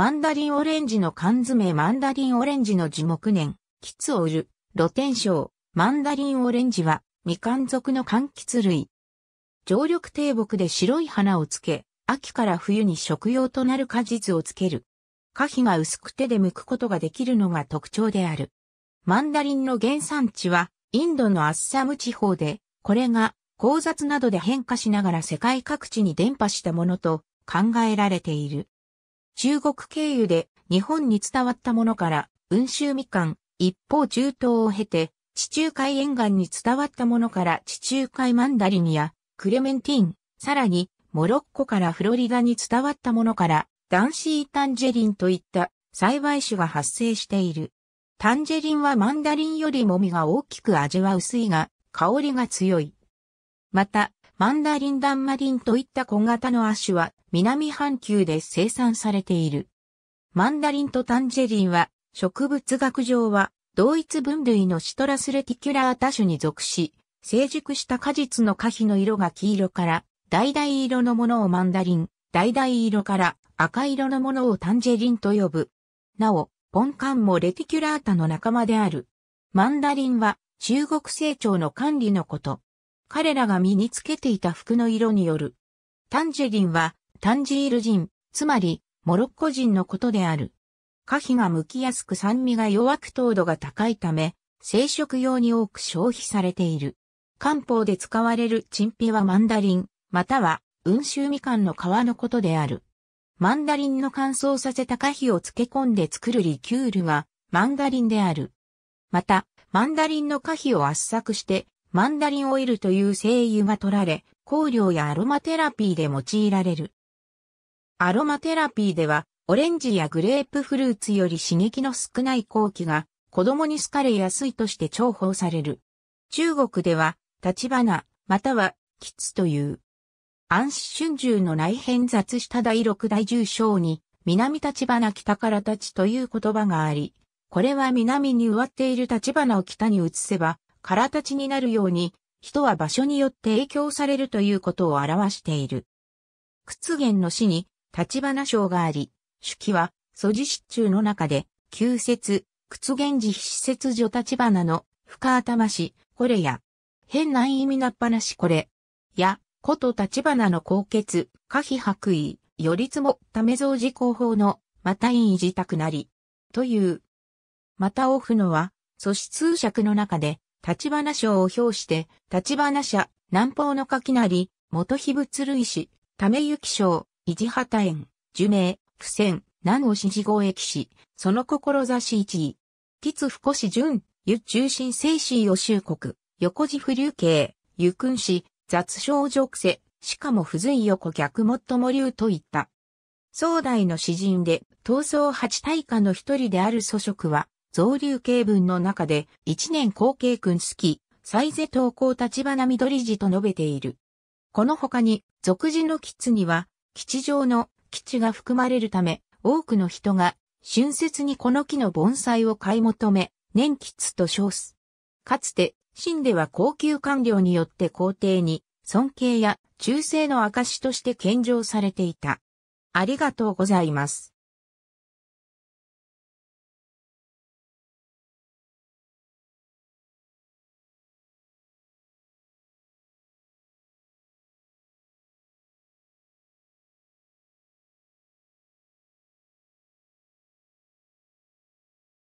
マンダリンオレンジの缶詰マンダリンオレンジの樹木年、キツオル、露天商、マンダリンオレンジは、未完ん属の柑橘類。常緑低木で白い花をつけ、秋から冬に食用となる果実をつける。花皮が薄く手で剥くことができるのが特徴である。マンダリンの原産地は、インドのアッサム地方で、これが、交雑などで変化しながら世界各地に伝播したものと考えられている。中国経由で日本に伝わったものから、温州みかん、一方中東を経て、地中海沿岸に伝わったものから地中海マンダリンやクレメンティン、さらにモロッコからフロリダに伝わったものからダンシータンジェリンといった栽培種が発生している。タンジェリンはマンダリンよりも実が大きく味は薄いが、香りが強い。また、マンダリンダンマリンといった小型の亜種は南半球で生産されている。マンダリンとタンジェリンは、植物学上は、同一分類のシトラスレティキュラータ種に属し、成熟した果実の果皮の色が黄色から、橙色のものをマンダリン、橙色から赤色のものをタンジェリンと呼ぶ。なお、ポンカンもレティキュラータの仲間である。マンダリンは中国成長の管理のこと。彼らが身につけていた服の色による。タンジェリンはタンジール人、つまり、モロッコ人のことである。可否が剥きやすく酸味が弱く糖度が高いため、生食用に多く消費されている。漢方で使われるチンピはマンダリン、または、温州みかんの皮のことである。マンダリンの乾燥させた可否を漬け込んで作るリキュールが、マンダリンである。また、マンダリンの可否を圧搾して、マンダリンオイルという精油が取られ、香料やアロマテラピーで用いられる。アロマテラピーでは、オレンジやグレープフルーツより刺激の少ない後期が子供に好かれやすいとして重宝される。中国では、立花、または、キツという。安氏春秋の内変雑した第六大重章に、南立花北から立ちという言葉があり、これは南に植わっている立花を北に移せば、から立ちになるように、人は場所によって影響されるということを表している。屈原の死に、立花賞があり、手記は、素地失中の中で、旧説、屈原寺施設所立花の、深頭し、これや、変な意味なっぱなしこれ、や、こと立花の高血、可否白衣、よりつも、ため造事工法の、また因自宅なり、という。またオフのは、素質尺の中で、立花賞を表して、立花社、南方の柿なり、元秘仏類史、ため行き賞、地畑園、樹名、不戦、南を指示合駅し、その志一位。吉福子淳、湯中心聖子予習国、横地不流ゆ湯君子、雑小女癖、しかも不随横逆もっとも流といった。宋代の詩人で、闘争八大家の一人である祖職は、増流刑文の中で、一年後継君好き、最是投稿立花緑寺と述べている。この他に、俗字のキには、基地上の基地が含まれるため、多くの人が春節にこの木の盆栽を買い求め、年吉と称す。かつて、清では高級官僚によって皇帝に尊敬や忠誠の証として献上されていた。ありがとうございます。